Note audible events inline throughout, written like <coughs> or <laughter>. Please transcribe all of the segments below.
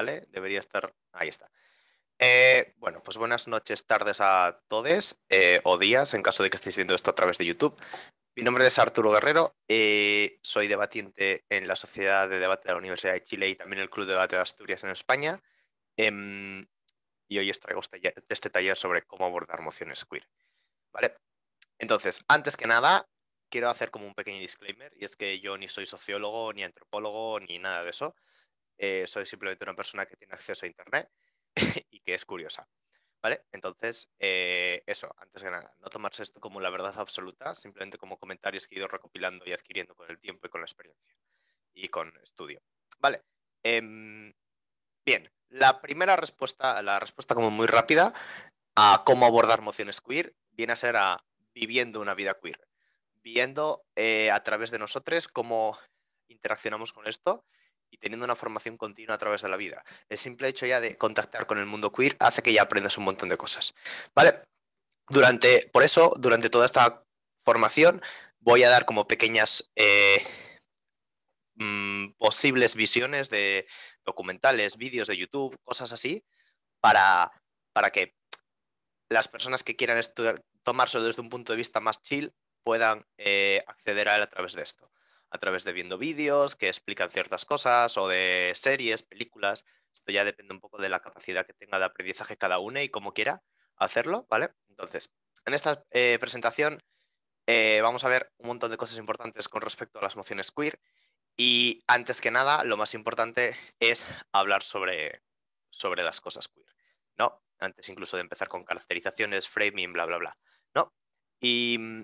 ¿vale? Debería estar, ahí está. Eh, bueno, pues buenas noches, tardes a todos eh, o días en caso de que estéis viendo esto a través de YouTube. Mi nombre es Arturo Guerrero, eh, soy debatiente en la Sociedad de Debate de la Universidad de Chile y también el Club de Debate de Asturias en España. Em, y hoy os traigo este, este taller sobre cómo abordar mociones queer. ¿Vale? Entonces, antes que nada, quiero hacer como un pequeño disclaimer, y es que yo ni soy sociólogo, ni antropólogo, ni nada de eso. Eh, soy simplemente una persona que tiene acceso a Internet <laughs> y que es curiosa. ¿Vale? Entonces, eh, eso, antes que nada, no tomarse esto como la verdad absoluta, simplemente como comentarios que he ido recopilando y adquiriendo con el tiempo y con la experiencia y con estudio. Vale. Em, bien, la primera respuesta, la respuesta como muy rápida a cómo abordar mociones queer viene a ser a viviendo una vida queer, viendo eh, a través de nosotros cómo interaccionamos con esto y teniendo una formación continua a través de la vida. El simple hecho ya de contactar con el mundo queer hace que ya aprendas un montón de cosas. ¿Vale? Durante, por eso, durante toda esta formación, voy a dar como pequeñas eh, mm, posibles visiones de documentales, vídeos de YouTube, cosas así, para, que las personas que quieran tomárselo desde un punto de vista más chill puedan eh, acceder a él a través de esto a través de viendo vídeos que explican ciertas cosas o de series, películas. Esto ya depende un poco de la capacidad que tenga de aprendizaje cada una y cómo quiera hacerlo, ¿vale? Entonces, en esta eh, presentación eh, vamos a ver un montón de cosas importantes con respecto a las mociones queer y antes que nada, lo más importante es hablar sobre, sobre las cosas queer, ¿no? Antes incluso de empezar con caracterizaciones, framing, bla, bla, bla, ¿no? Y mm,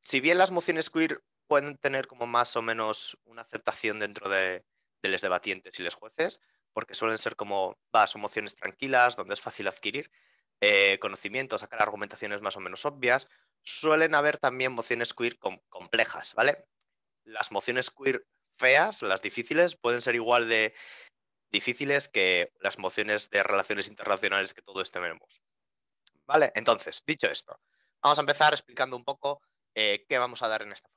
si bien las mociones queer pueden tener como más o menos una aceptación dentro de, los debatientes y los jueces, porque suelen ser como, va, son mociones tranquilas, donde es fácil adquirir eh, conocimiento, sacar argumentaciones más o menos obvias. Suelen haber también mociones queer complejas, ¿vale? Las mociones queer feas, las difíciles, pueden ser igual de difíciles que las mociones de relaciones internacionales que todos tenemos. ¿Vale? Entonces, dicho esto, vamos a empezar explicando un poco eh, qué vamos a dar en esta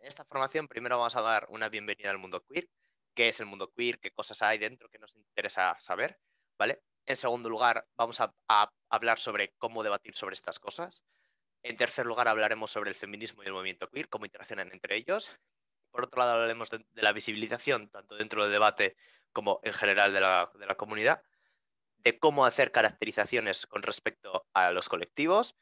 en esta formación primero vamos a dar una bienvenida al mundo queer, qué es el mundo queer, qué cosas hay dentro que nos interesa saber, ¿vale? En segundo lugar, vamos a, hablar sobre cómo debatir sobre estas cosas. En tercer lugar, hablaremos sobre el feminismo y el movimiento queer, cómo interaccionan entre ellos. Por otro lado, hablaremos de, la visibilización, tanto dentro del debate como en general de la comunidad, de cómo hacer caracterizaciones con respecto a los colectivos,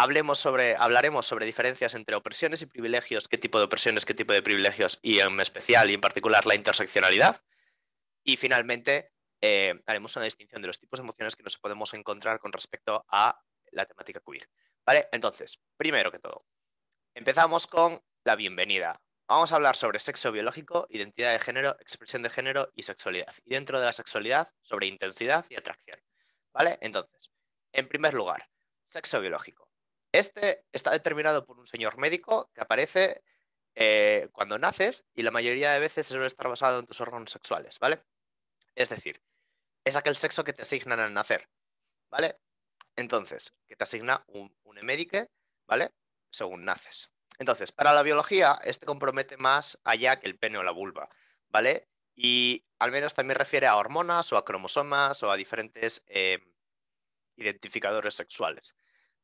hablemos sobre, hablaremos sobre diferencias entre opresiones y privilegios, qué tipo de opresiones, qué tipo de privilegios, y en especial y en particular la interseccionalidad. Y finalmente, eh, haremos una distinción de los tipos de emociones que nos podemos encontrar con respecto a la temática queer. ¿Vale? Entonces, primero que todo, empezamos con la bienvenida. Vamos a hablar sobre sexo biológico, identidad de género, expresión de género y sexualidad. Y dentro de la sexualidad, sobre intensidad y atracción. ¿Vale? Entonces, en primer lugar, sexo biológico. Este está determinado por un señor médico que aparece eh, cuando naces y la mayoría de veces suele estar basado en tus órganos sexuales, ¿vale? Es decir, es aquel sexo que te asignan al nacer, ¿vale? Entonces, que te asigna un, un ¿vale? Según naces. Entonces, para la biología, este compromete más allá que el pene o la vulva, ¿vale? Y al menos también refiere a hormonas o a cromosomas o a diferentes eh, identificadores sexuales.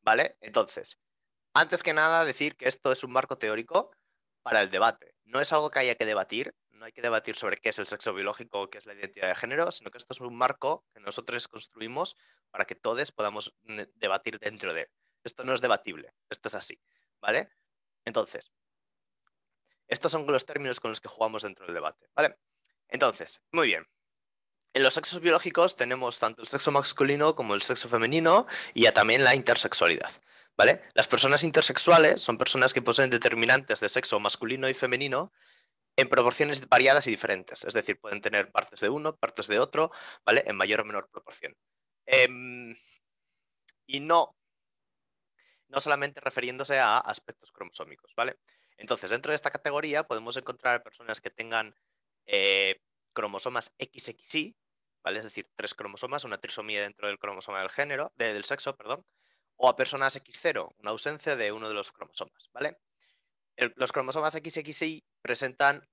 ¿Vale? Entonces, antes que nada, decir que esto es un marco teórico para el debate. No es algo que haya que debatir, no hay que debatir sobre qué es el sexo biológico o qué es la identidad de género, sino que esto es un marco que nosotros construimos para que todos podamos mm, debatir dentro de él. Esto no es debatible, esto es así, ¿vale? Entonces, estos son los términos con los que jugamos dentro del debate, ¿vale? Entonces, muy bien en los sexos biológicos tenemos tanto el sexo masculino como el sexo femenino y también la intersexualidad. ¿Vale? Las personas intersexuales son personas que poseen determinantes de sexo masculino y femenino en proporciones variadas y diferentes. Es decir, pueden tener partes de uno, partes de otro, ¿vale? En mayor o menor proporción. Em, y no, no solamente refiriéndose a aspectos cromosómicos, ¿vale? Entonces, dentro de esta categoría podemos encontrar personas que tengan eh, cromosomas XXY, es decir, tres cromosomas, una trisomía dentro del cromosoma del género, del sexo, perdón, o a personas X0, una ausencia de uno de los cromosomas, ¿vale? los cromosomas XXY presentan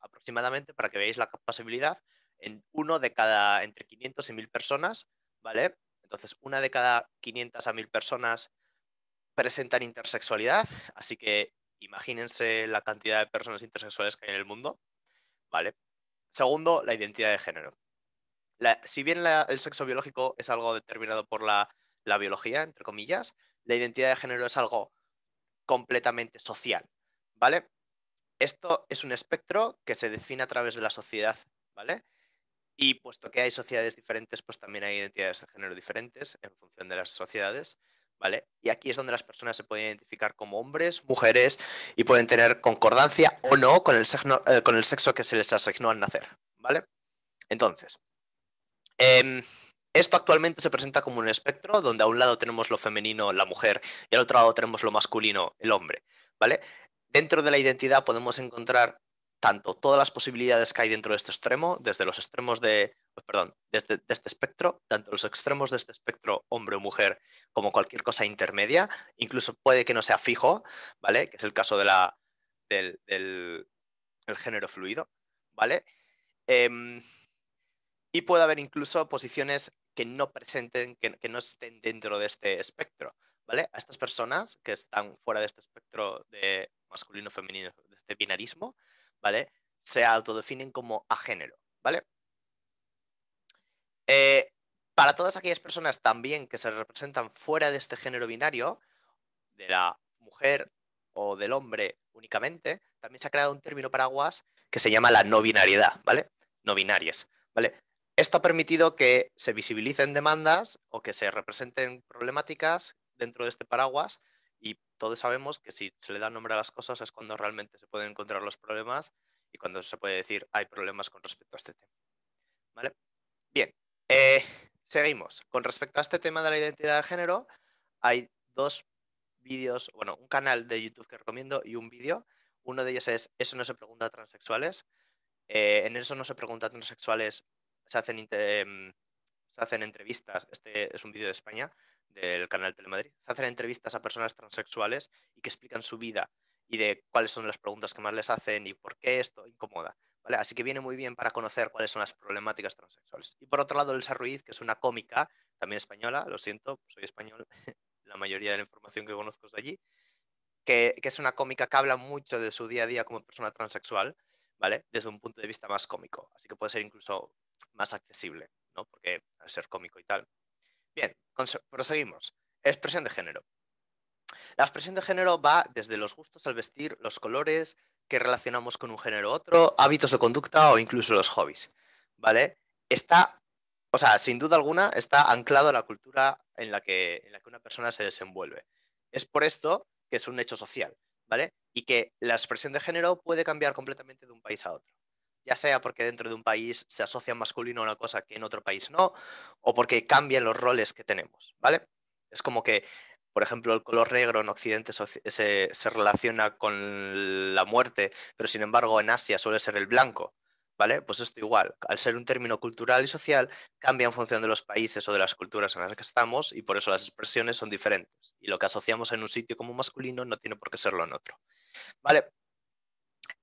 aproximadamente, para que veáis la posibilidad, en uno de cada entre 500 y 1000 personas, ¿vale? Entonces, una de cada 500 a 1000 personas presentan intersexualidad, así que imagínense la cantidad de personas intersexuales que hay en el mundo, ¿vale? Segundo, la identidad de género si bien el sexo biológico es algo determinado por la, biología, entre comillas, la identidad de género es algo completamente social, ¿vale? Esto es un espectro que se define a través de la sociedad, ¿vale? Y puesto que hay sociedades diferentes, pues también hay identidades de género diferentes en función de las sociedades, ¿vale? Y aquí es donde las personas se pueden identificar como hombres, mujeres y pueden tener concordancia o no con el sexo, eh, con el sexo que se les asignó al nacer, ¿vale? Entonces, Em, esto actualmente se presenta como un espectro donde a un lado tenemos lo femenino, la mujer, y al otro lado tenemos lo masculino, el hombre, ¿vale? Dentro de la identidad podemos encontrar tanto todas las posibilidades que hay dentro de este extremo, desde los extremos de, pues perdón, desde, este espectro, tanto los extremos de este espectro, hombre o mujer, como cualquier cosa intermedia, incluso puede que no sea fijo, ¿vale? Que es el caso de la, del, género fluido, ¿vale? Em, y puede haber incluso posiciones que no presenten, que, no estén dentro de este espectro. ¿Vale? A estas personas que están fuera de este espectro de masculino, femenino, de este binarismo, ¿vale? Se autodefinen como agénero, ¿vale? Eh, para todas aquellas personas también que se representan fuera de este género binario, de la mujer o del hombre únicamente, también se ha creado un término paraguas que se llama la no binariedad, ¿vale? No binarias, ¿vale? Esto ha permitido que se visibilicen demandas o que se representen problemáticas dentro de este paraguas y todos sabemos que si se le da nombre a las cosas es cuando realmente se pueden encontrar los problemas y cuando se puede decir hay problemas con respecto a este tema. ¿Vale? Bien, eh, seguimos. Con respecto a este tema de la identidad de género, hay dos vídeos, bueno, un canal de YouTube que recomiendo y un vídeo. Uno de ellos es Eso no se pregunta a transexuales. Eh, en Eso no se pregunta a transexuales se hacen, em, se hacen entrevistas, este es un vídeo de España, del canal Telemadrid, se hacen entrevistas a personas transexuales y que explican su vida y de cuáles son las preguntas que más les hacen y por qué esto incomoda. ¿vale? Así que viene muy bien para conocer cuáles son las problemáticas transexuales. Y por otro lado, Elsa Ruiz, que es una cómica, también española, lo siento, soy español, <laughs> la mayoría de la información que conozco es de allí, que, que, es una cómica que habla mucho de su día a día como persona transexual, ¿vale? Desde un punto de vista más cómico. Así que puede ser incluso más accesible, ¿no? Porque al ser cómico y tal. Bien, proseguimos. Expresión de género. La expresión de género va desde los gustos al vestir, los colores que relacionamos con un género u otro, hábitos de conducta o incluso los hobbies, ¿vale? Está, o sea, sin duda alguna, está anclado a la cultura en la que, en la que una persona se desenvuelve. Es por esto que es un hecho social, ¿vale? Y que la expresión de género puede cambiar completamente de un país a otro ya sea porque dentro de un país se asocia masculino a una cosa que en otro país no, o porque cambian los roles que tenemos, ¿vale? Es como que, por ejemplo, el color negro en Occidente se, relaciona con la muerte, pero sin embargo en Asia suele ser el blanco, ¿vale? Pues esto igual, al ser un término cultural y social, cambia en función de los países o de las culturas en las que estamos y por eso las expresiones son diferentes. Y lo que asociamos en un sitio como masculino no tiene por qué serlo en otro, ¿vale?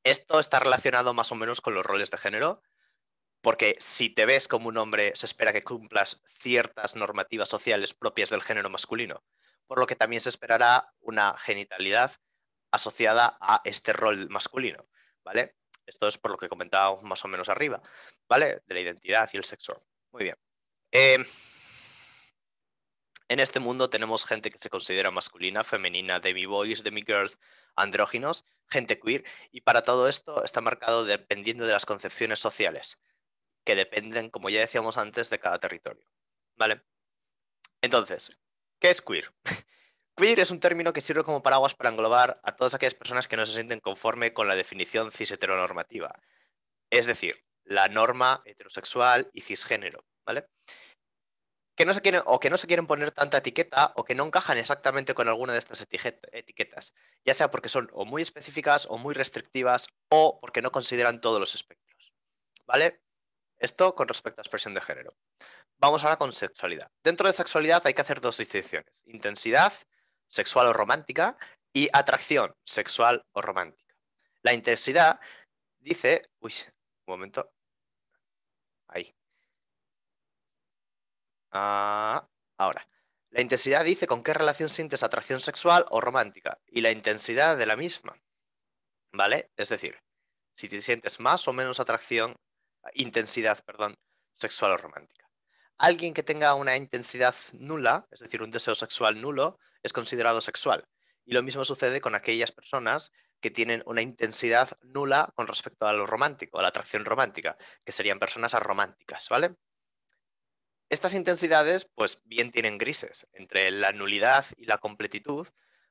Esto está relacionado más o menos con los roles de género, porque si te ves como un hombre, se espera que cumplas ciertas normativas sociales propias del género masculino, por lo que también se esperará una genitalidad asociada a este rol masculino, ¿vale? Esto es por lo que comentado más o menos arriba, ¿vale? De la identidad y el sexo. Muy bien. Eh, en este mundo tenemos gente que se considera masculina, femenina, mi boys mi girls andróginos, gente queer, y para todo esto está marcado dependiendo de las concepciones sociales, que dependen, como ya decíamos antes, de cada territorio. ¿Vale? Entonces, ¿qué es queer? <laughs> Queer es un término que sirve como paraguas para englobar a todas aquellas personas que no se sienten conforme con la definición cis heteronormativa, es decir, la norma heterosexual y cisgénero, ¿vale? que no se quieren o que no se quieren poner tanta etiqueta o que no encajan exactamente con alguna de estas etiquetas, ya sea porque son o muy específicas o muy restrictivas o porque no consideran todos los espectros. ¿Vale? Esto con respecto a expresión de género. Vamos ahora con sexualidad. Dentro de sexualidad hay que hacer dos distinciones: intensidad sexual o romántica y atracción sexual o romántica. La intensidad dice, uy, un momento. Ahí. Ah, ahora. La intensidad dice con qué relación sientes atracción sexual o romántica y la intensidad de la misma. ¿Vale? Es decir, si te sientes más o menos atracción, intensidad, perdón, sexual o romántica. Alguien que tenga una intensidad nula, es decir, un deseo sexual nulo, es considerado sexual. Y lo mismo sucede con aquellas personas que tienen una intensidad nula con respecto a lo romántico, a la atracción romántica, que serían personas arománticas, ¿vale? Estas intensidades, pues bien tienen grises. Entre la nulidad y la completitud,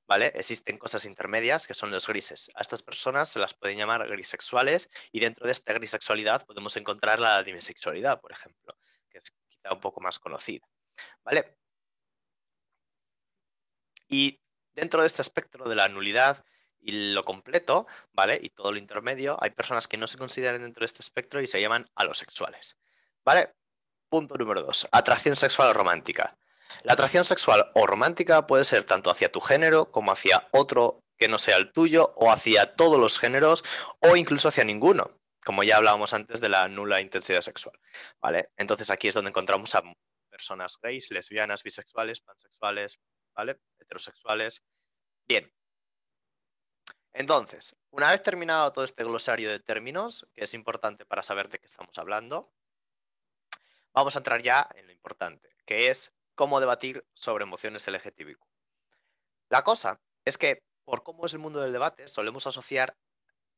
¿vale? Existen cosas intermedias que son los grises. A estas personas se las pueden llamar grisexuales y dentro de esta grisexualidad podemos encontrar la dimisexualidad, por ejemplo, que es quizá un poco más conocida, ¿vale? Y dentro de este espectro de la nulidad y lo completo, ¿vale? Y todo lo intermedio, hay personas que no se consideran dentro de este espectro y se llaman alosexuales, ¿vale? Punto número 2. Atracción sexual o romántica. La atracción sexual o romántica puede ser tanto hacia tu género como hacia otro que no sea el tuyo o hacia todos los géneros o incluso hacia ninguno, como ya hablábamos antes de la nula intensidad sexual. ¿vale? Entonces aquí es donde encontramos a personas gays, lesbianas, bisexuales, pansexuales, ¿vale? heterosexuales. Bien. Entonces, una vez terminado todo este glosario de términos, que es importante para saber de qué estamos hablando, vamos a entrar ya en lo importante, que es cómo debatir sobre emociones LGTBIQ. La cosa es que, por cómo es el mundo del debate, solemos asociar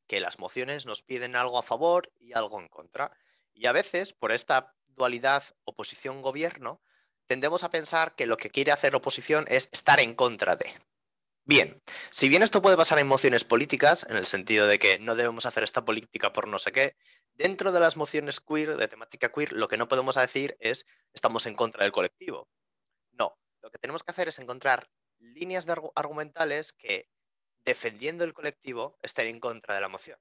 que las mociones nos piden algo a favor y algo en contra. Y a veces, por esta dualidad oposición-gobierno, tendemos a pensar que lo que quiere hacer oposición es estar en contra de. Bien, si bien esto puede pasar en mociones políticas, en el sentido de que no debemos hacer esta política por no sé qué, Dentro de las mociones queer, de temática queer, lo que no podemos decir es estamos en contra del colectivo. No, lo que tenemos que hacer es encontrar líneas argumentales que, defendiendo el colectivo, estén en contra de la moción.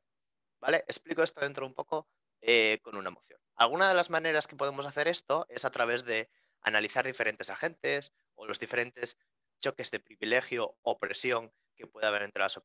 ¿Vale? Explico esto dentro un poco eh, con una moción. Alguna de las maneras que podemos hacer esto es a través de analizar diferentes agentes o los diferentes choques de privilegio, o opresión que puede haber entre las,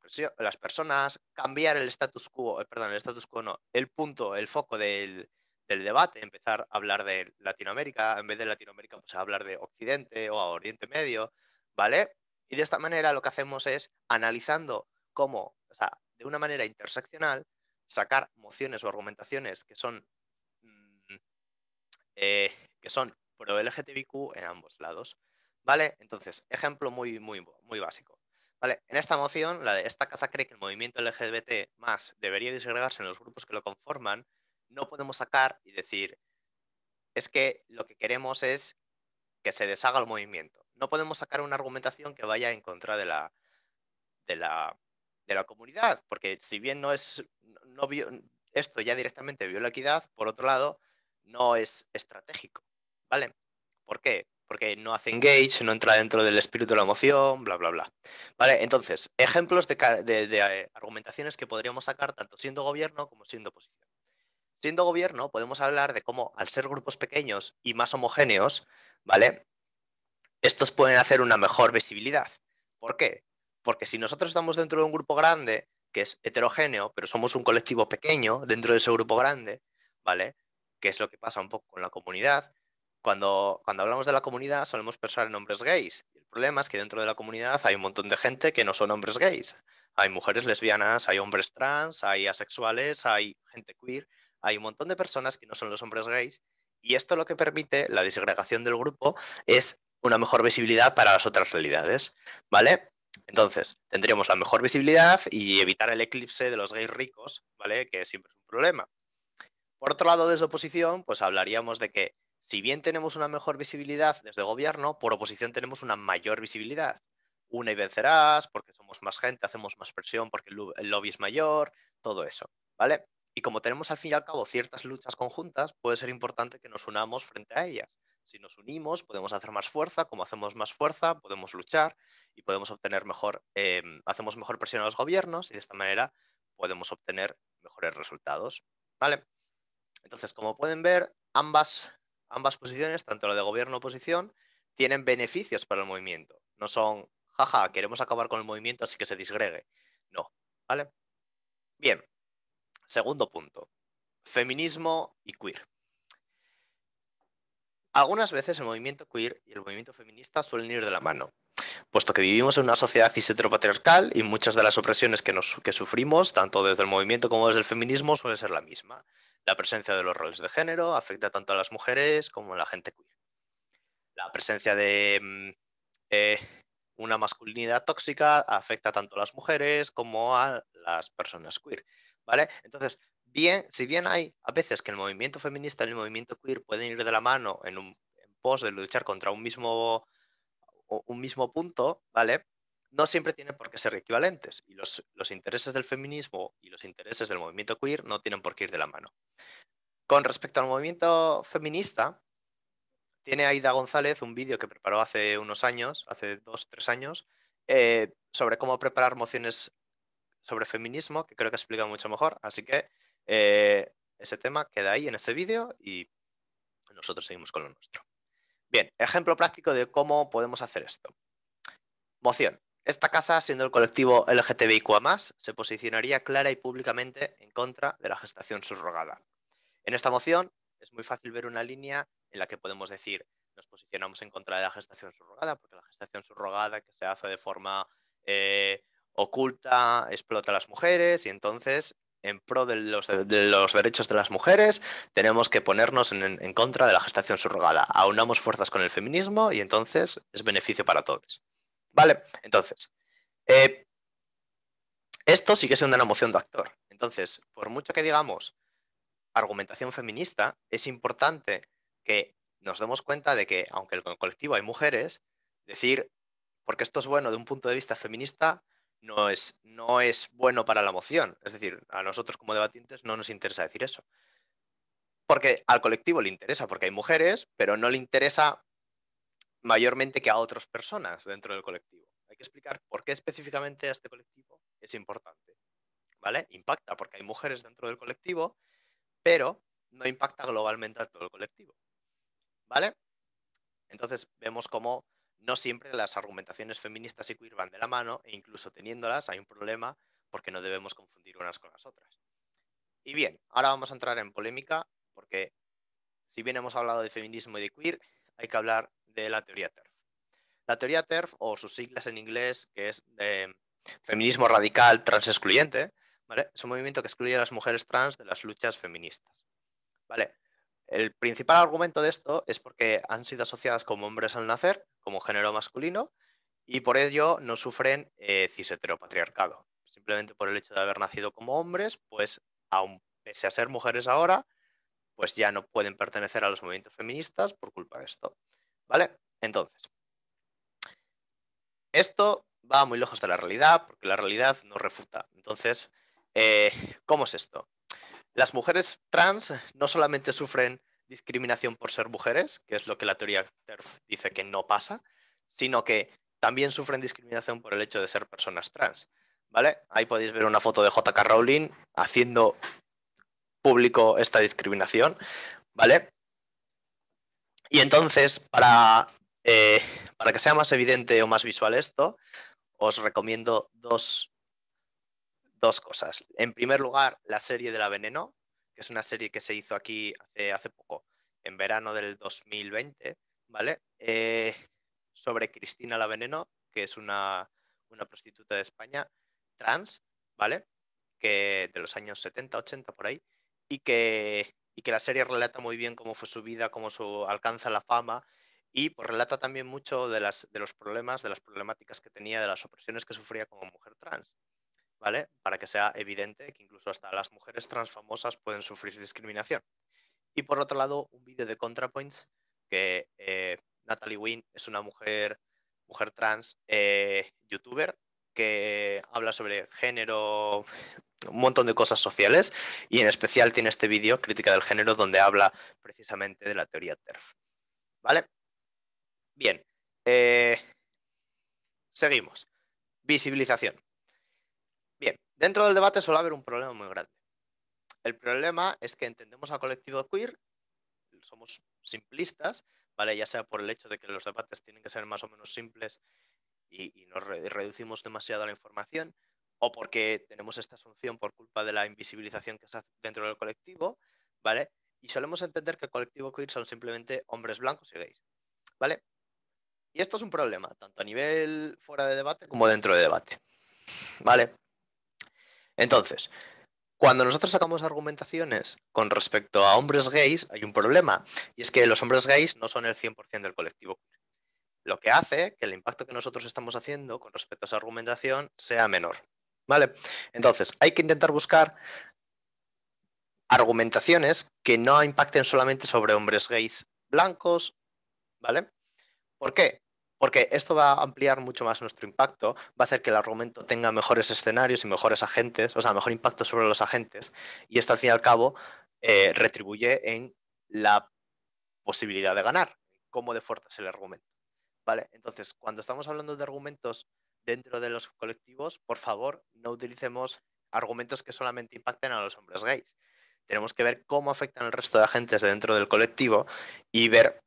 personas, cambiar el status quo, eh, perdón, el status quo no, el punto, el foco del, debate, empezar a hablar de Latinoamérica, en vez de Latinoamérica, pues a hablar de Occidente o a Oriente Medio, ¿vale? Y de esta manera lo que hacemos es analizando cómo, o sea, de una manera interseccional, sacar mociones o argumentaciones que son, mm, eh, que son pro LGTBQ en ambos lados, ¿vale? Entonces, ejemplo muy, muy, muy básico. Vale, en esta moción, la de esta casa cree que el movimiento LGBT más debería disgregarse en los grupos que lo conforman, no podemos sacar y decir, es que lo que queremos es que se deshaga el movimiento. No podemos sacar una argumentación que vaya en contra de la, de la, de la comunidad, porque si bien no es, esto ya directamente viola equidad, por otro lado, no es estratégico. ¿Vale? ¿Por qué? porque no hace engage, no entra dentro del espíritu de la emoción, bla, bla, bla. Vale, entonces, ejemplos de, eh, argumentaciones que podríamos sacar tanto siendo gobierno como siendo oposición. Siendo gobierno, podemos hablar de cómo, al ser grupos pequeños y más homogéneos, ¿vale? Estos pueden hacer una mejor visibilidad. ¿Por qué? Porque si nosotros estamos dentro de un grupo grande, que es heterogéneo, pero somos un colectivo pequeño dentro de ese grupo grande, ¿vale? Que es lo que pasa un poco con la comunidad, cuando, cuando hablamos de la comunidad solemos pensar en hombres gays. El problema es que dentro de la comunidad hay un montón de gente que no son hombres gays. Hay mujeres lesbianas, hay hombres trans, hay asexuales, hay gente queer, hay un montón de personas que no son los hombres gays. Y esto lo que permite la disgregación del grupo es una mejor visibilidad para las otras realidades, ¿vale? Entonces, tendríamos la mejor visibilidad y evitar el eclipse de los gays ricos, ¿vale? Que siempre es un problema. Por otro lado, desde oposición, pues hablaríamos de que si bien tenemos una mejor visibilidad desde gobierno, por oposición tenemos una mayor visibilidad. Una y vencerás, porque somos más gente, hacemos más presión, porque el lobby es mayor, todo eso, ¿vale? Y como tenemos al fin y al cabo ciertas luchas conjuntas, puede ser importante que nos unamos frente a ellas. Si nos unimos, podemos hacer más fuerza, como hacemos más fuerza, podemos luchar y podemos obtener mejor, em, hacemos mejor presión a los gobiernos y de esta manera podemos obtener mejores resultados, ¿vale? Entonces, como pueden ver, ambas ambas posiciones, tanto la de gobierno o oposición, tienen beneficios para el movimiento. No son, jaja, queremos acabar con el movimiento así que se disgregue. No, ¿vale? Bien, segundo punto, feminismo y queer. Algunas veces el movimiento queer y el movimiento feminista suelen ir de la mano, puesto que vivimos en una sociedad cis y muchas de las opresiones que, que sufrimos, tanto desde el movimiento como desde el feminismo, suelen ser la misma. La presencia de los roles de género afecta tanto a las mujeres como a la gente queer. La presencia de mm, eh, una masculinidad tóxica afecta tanto a las mujeres como a las personas queer. ¿vale? Entonces, bien, si bien hay a veces que el movimiento feminista y el movimiento queer pueden ir de la mano en, un, pos de luchar contra un mismo, un mismo punto, ¿vale? no siempre tienen por qué ser equivalentes y los, intereses del feminismo y los intereses del movimiento queer no tienen por qué ir de la mano. Con respecto al movimiento feminista, tiene Aida González un vídeo que preparó hace unos años, hace dos, tres años, eh, sobre cómo preparar mociones sobre feminismo, que creo que explica mucho mejor. Así que eh, ese tema queda ahí en este vídeo y nosotros seguimos con lo nuestro. Bien, ejemplo práctico de cómo podemos hacer esto. Moción. Esta casa, siendo el colectivo LGTBIQA, se posicionaría clara y públicamente en contra de la gestación subrogada. En esta moción es muy fácil ver una línea en la que podemos decir nos posicionamos en contra de la gestación subrogada, porque la gestación subrogada que se hace de forma eh, oculta explota a las mujeres y entonces en pro de los, derechos de las mujeres tenemos que ponernos en, en contra de la gestación subrogada. Aunamos fuerzas con el feminismo y entonces es beneficio para todos. ¿Vale? Entonces, eh, esto sigue siendo una moción de actor. Entonces, por mucho que digamos argumentación feminista, es importante que nos demos cuenta de que, aunque en el colectivo hay mujeres, decir, porque esto es bueno de un punto de vista feminista, no es, no es bueno para la moción. Es decir, a nosotros como debatientes no nos interesa decir eso. Porque al colectivo le interesa, porque hay mujeres, pero no le interesa mayormente que a otras personas dentro del colectivo. Hay que explicar por qué específicamente a este colectivo es importante. ¿Vale? Impacta porque hay mujeres dentro del colectivo, pero no impacta globalmente a todo el colectivo. ¿Vale? Entonces vemos cómo no siempre las argumentaciones feministas y queer van de la mano e incluso teniéndolas hay un problema porque no debemos confundir unas con las otras. Y bien, ahora vamos a entrar en polémica porque si bien hemos hablado de feminismo y de queer, hay que hablar de la teoría TERF. La teoría TERF, o sus siglas en inglés, que es eh, feminismo radical trans excluyente, es un movimiento que excluye a las mujeres trans de las luchas feministas. ¿vale? El principal argumento de esto es porque han sido asociadas como hombres al nacer, como género masculino, y por ello no sufren eh, cis Simplemente por el hecho de haber nacido como hombres, pues aun pese a ser mujeres ahora, pues ya no pueden pertenecer a los movimientos feministas por culpa de esto. ¿Vale? Entonces, esto va muy lejos de la realidad porque la realidad nos refuta. Entonces, eh, <laughs> ¿cómo es esto? Las mujeres trans no solamente sufren discriminación por ser mujeres, que es lo que la teoría TERF dice que no pasa, sino que también sufren discriminación por el hecho de ser personas trans. ¿Vale? Ahí podéis ver una foto de JK Rowling haciendo público esta discriminación, ¿vale? Y entonces, para, eh, para que sea más evidente o más visual esto, os recomiendo dos, dos cosas. En primer lugar, la serie de la Veneno, que es una serie que se hizo aquí hace, poco, en verano del 2020, ¿vale? Eh, sobre Cristina la Veneno, que es una, una, prostituta de España trans, ¿vale? Que de los años 70, 80 por ahí, y que y que la serie relata muy bien cómo fue su vida, cómo su, alcanza la fama y pues, relata también mucho de, las, de los problemas, de las problemáticas que tenía, de las opresiones que sufría como mujer trans. ¿Vale? Para que sea evidente que incluso hasta las mujeres trans famosas pueden sufrir discriminación. Y por otro lado, un vídeo de ContraPoints, que eh, Natalie Wynn es una mujer, mujer trans, eh, youtuber, que habla sobre género, un montón de cosas sociales y en especial tiene este vídeo, Crítica del Género, donde habla precisamente de la teoría TERF. ¿Vale? Bien. Eh, seguimos. Visibilización. Bien, dentro del debate suele haber un problema muy grande. El problema es que entendemos al colectivo queer, somos simplistas, ¿vale? Ya sea por el hecho de que los debates tienen que ser más o menos simples y, y nos reducimos demasiado a la información, o porque tenemos esta asunción por culpa de la invisibilización que se hace dentro del colectivo, ¿vale? Y solemos entender que el colectivo queer son simplemente hombres blancos y gays, ¿vale? Y esto es un problema, tanto a nivel fuera de debate como dentro de debate, ¿vale? Entonces, cuando nosotros sacamos argumentaciones con respecto a hombres gays, hay un problema, y es que los hombres gays no son el 100% del colectivo queer lo que hace que el impacto que nosotros estamos haciendo con respecto a esa argumentación sea menor. Entonces, hay que intentar buscar argumentaciones que no impacten solamente sobre hombres gays blancos, ¿vale? ¿Por qué? Porque esto va a ampliar mucho más nuestro impacto, va a hacer que el argumento tenga mejores escenarios y mejores agentes, o sea, mejor impacto sobre los agentes, y esto al fin y al cabo eh, retribuye en la posibilidad de ganar, cómo de fuerza es el argumento. ¿Vale? Entonces, cuando estamos hablando de argumentos dentro de los colectivos, por favor, no utilicemos argumentos que solamente impacten a los hombres gays. Tenemos que ver cómo afectan al resto de agentes dentro del colectivo y ver,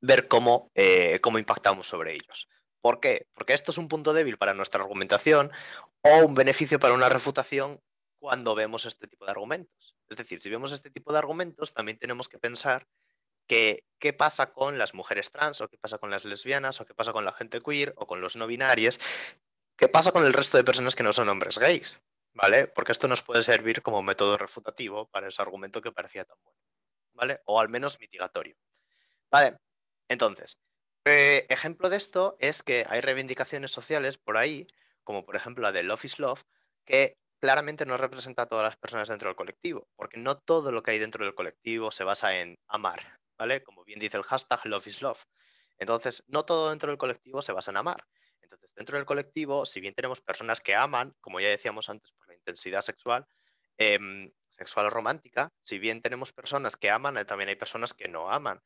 ver cómo, eh, cómo impactamos sobre ellos. ¿Por qué? Porque esto es un punto débil para nuestra argumentación o un beneficio para una refutación cuando vemos este tipo de argumentos. Es decir, si vemos este tipo de argumentos, también tenemos que pensar qué pasa con las mujeres trans o qué pasa con las lesbianas o qué pasa con la gente queer o con los no binarios, qué pasa con el resto de personas que no son hombres gays, ¿vale? Porque esto nos puede servir como método refutativo para ese argumento que parecía tan bueno, ¿vale? O al menos mitigatorio. Vale, entonces, eh, ejemplo de esto es que hay reivindicaciones sociales por ahí, como por ejemplo la de Love is Love, que claramente no representa a todas las personas dentro del colectivo, porque no todo lo que hay dentro del colectivo se basa en amar, ¿vale? Como bien dice el hashtag, love is love. Entonces, no todo dentro del colectivo se basa en amar. Entonces, dentro del colectivo, si bien tenemos personas que aman, como ya decíamos antes, por la intensidad sexual, em, sexual o romántica, si bien tenemos personas que aman, eh, también hay personas que no aman,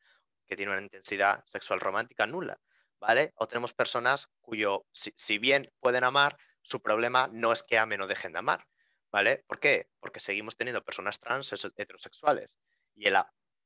que tienen una intensidad sexual romántica nula, ¿vale? O tenemos personas cuyo, si, bien pueden amar, su problema no es que amen o dejen de amar, ¿vale? ¿Por qué? Porque seguimos teniendo personas trans heterosexuales y el,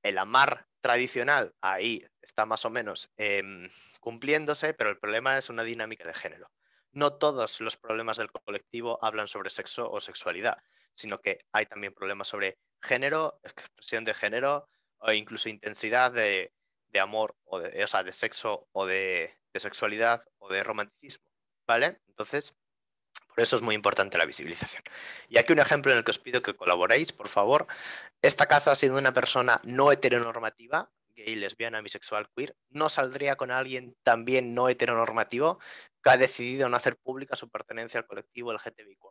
el amar tradicional ahí está más o menos em, cumpliéndose, pero el problema es una dinámica de género. No todos los problemas del colectivo hablan sobre sexo o sexualidad, sino que hay también problemas sobre género, expresión de género o incluso intensidad de, amor, o, de, sea, de sexo o de, de, sexualidad o de romanticismo. ¿Vale? Entonces, por eso es muy importante la visibilización. Y aquí un ejemplo en el que os pido que colaboréis, por favor. Esta casa, ha sido una persona no heteronormativa, gay, lesbiana, bisexual, queer, no saldría con alguien también no heteronormativo que ha decidido no hacer pública su pertenencia al colectivo LGTBIQ+.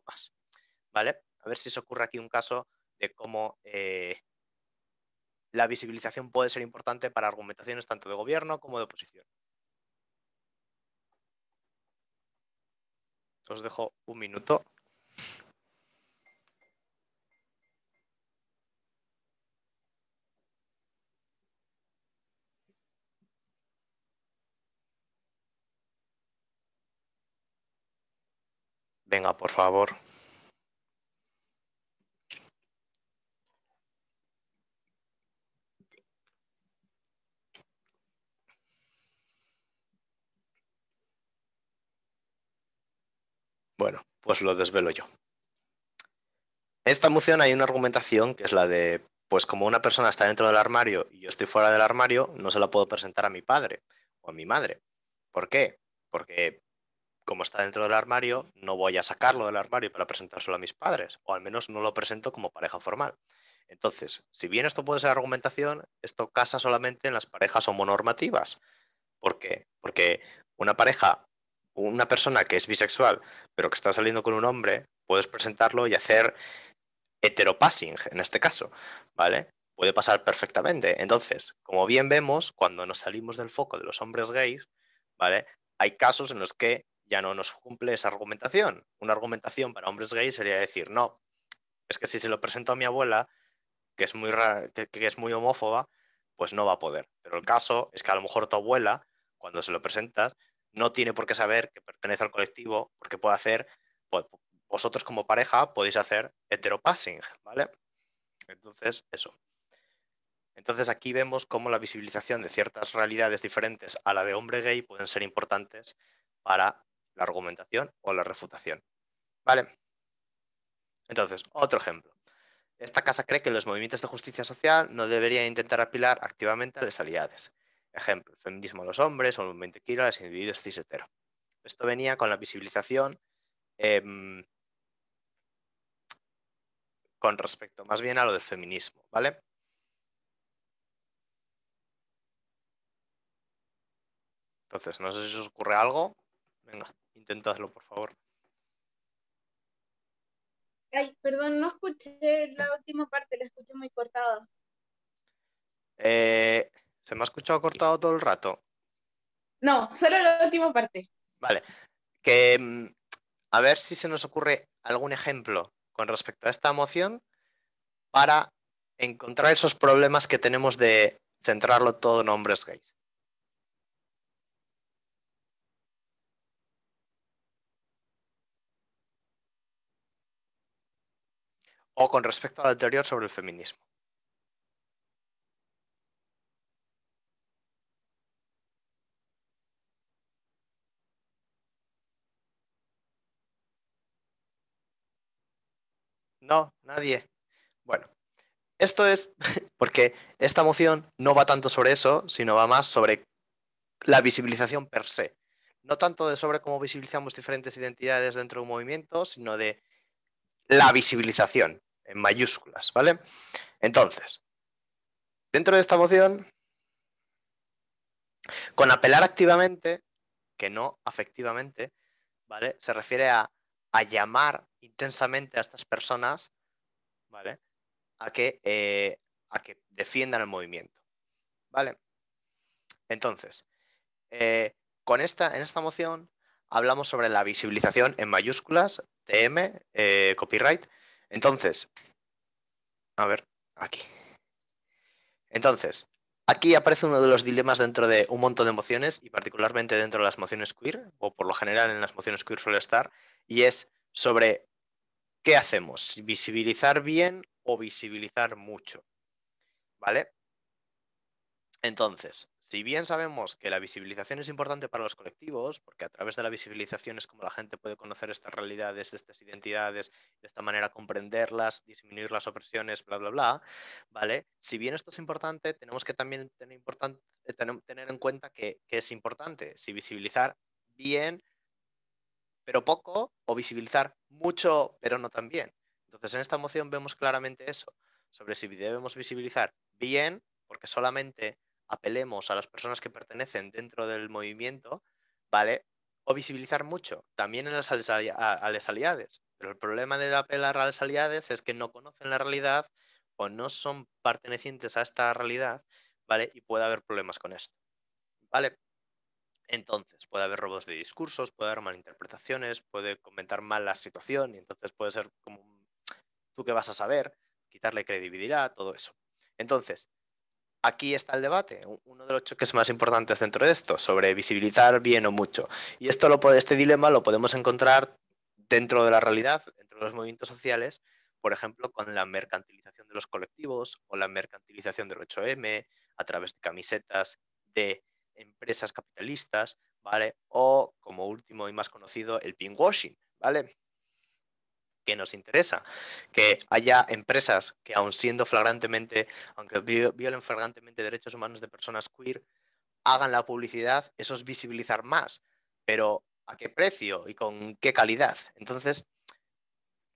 ¿Vale? A ver si se ocurre aquí un caso de cómo eh, la visibilización puede ser importante para argumentaciones tanto de gobierno como de oposición. Os dejo un minuto. Venga, por favor. Pues lo desvelo yo. En esta moción hay una argumentación que es la de, pues como una persona está dentro del armario y yo estoy fuera del armario, no se la puedo presentar a mi padre o a mi madre. ¿Por qué? Porque como está dentro del armario, no voy a sacarlo del armario para presentárselo a mis padres, o al menos no lo presento como pareja formal. Entonces, si bien esto puede ser argumentación, esto casa solamente en las parejas homonormativas. ¿Por qué? Porque una pareja una persona que es bisexual, pero que está saliendo con un hombre, puedes presentarlo y hacer heteropassing en este caso, ¿vale? Puede pasar perfectamente. Entonces, como bien vemos, cuando nos salimos del foco de los hombres gays, ¿vale? Hay casos en los que ya no nos cumple esa argumentación. Una argumentación para hombres gays sería decir, no, es que si se lo presento a mi abuela, que es muy, que es muy homófoba, pues no va a poder. Pero el caso es que a lo mejor tu abuela, cuando se lo presentas, no tiene por qué saber que pertenece al colectivo, porque puede hacer, pues, vosotros como pareja podéis hacer heteropassing, ¿vale? Entonces, eso. Entonces aquí vemos cómo la visibilización de ciertas realidades diferentes a la de hombre gay pueden ser importantes para la argumentación o la refutación. ¿Vale? Entonces, otro ejemplo. Esta casa cree que los movimientos de justicia social no deberían intentar apilar activamente a las aliadas, Ejemplo, el feminismo a los hombres, o el movimiento kilos, los individuos cis hetero. Esto venía con la visibilización em, con respecto más bien a lo del feminismo, ¿vale? Entonces, no sé si os ocurre algo. Venga, intentadlo, por favor. Ay, perdón, no escuché la última parte, la escuché muy cortada. Eh, ¿Se me ha escuchado cortado todo el rato? No, solo la última parte. Vale. Que mm, a ver si se nos ocurre algún ejemplo con respecto a esta moción para encontrar esos problemas que tenemos de centrarlo todo en hombres gays. O con respecto al anterior sobre el feminismo. No, nadie. Bueno, esto es <laughs> porque esta moción no va tanto sobre eso, sino va más sobre la visibilización per se. No tanto de sobre cómo visibilizamos diferentes identidades dentro de un movimiento, sino de la visibilización en mayúsculas, ¿vale? Entonces, dentro de esta moción, con apelar activamente, que no afectivamente, ¿vale? Se refiere a, a llamar intensamente a estas personas, ¿vale? A que, eh, a que defiendan el movimiento, ¿vale? Entonces, eh, con esta, en esta moción hablamos sobre la visibilización en mayúsculas, TM, eh, copyright. Entonces, a ver, aquí. Entonces, aquí aparece uno de los dilemas dentro de un montón de mociones y particularmente dentro de las mociones queer, o por lo general en las mociones queer suele estar, y es sobre ¿qué hacemos? ¿Visibilizar bien o visibilizar mucho? ¿Vale? Entonces, si bien sabemos que la visibilización es importante para los colectivos, porque a través de la visibilización es como la gente puede conocer estas realidades, estas identidades, de esta manera comprenderlas, disminuir las opresiones, bla, bla, bla, ¿vale? Si bien esto es importante, tenemos que también tener, eh, en cuenta que es importante si visibilizar bien pero poco o visibilizar mucho, pero no tan bien. Entonces, en esta moción vemos claramente eso, sobre si debemos visibilizar bien, porque solamente apelemos a las personas que pertenecen dentro del movimiento, ¿vale? O visibilizar mucho, también en las aliades. Pero el problema de apelar a las aliades es que no conocen la realidad o no son pertenecientes a esta realidad, ¿vale? Y puede haber problemas con esto, ¿vale? Entonces, puede haber robos de discursos, puede haber malinterpretaciones, puede comentar mal la situación y entonces puede ser como tú que vas a saber, quitarle credibilidad, todo eso. Entonces, aquí está el debate, uno de los es más importantes dentro de esto, sobre visibilizar bien o mucho. Y esto lo puede, este dilema lo podemos encontrar dentro de la realidad, dentro de los movimientos sociales, por ejemplo, con la mercantilización de los colectivos o la mercantilización del 8M a través de camisetas, de empresas capitalistas, ¿vale? O, como último y más conocido, el pinwashing, ¿vale? que nos interesa, que haya empresas que aun siendo flagrantemente, aunque violen flagrantemente derechos humanos de personas queer, hagan la publicidad, eso es visibilizar más, pero ¿a qué precio y con qué calidad? Entonces,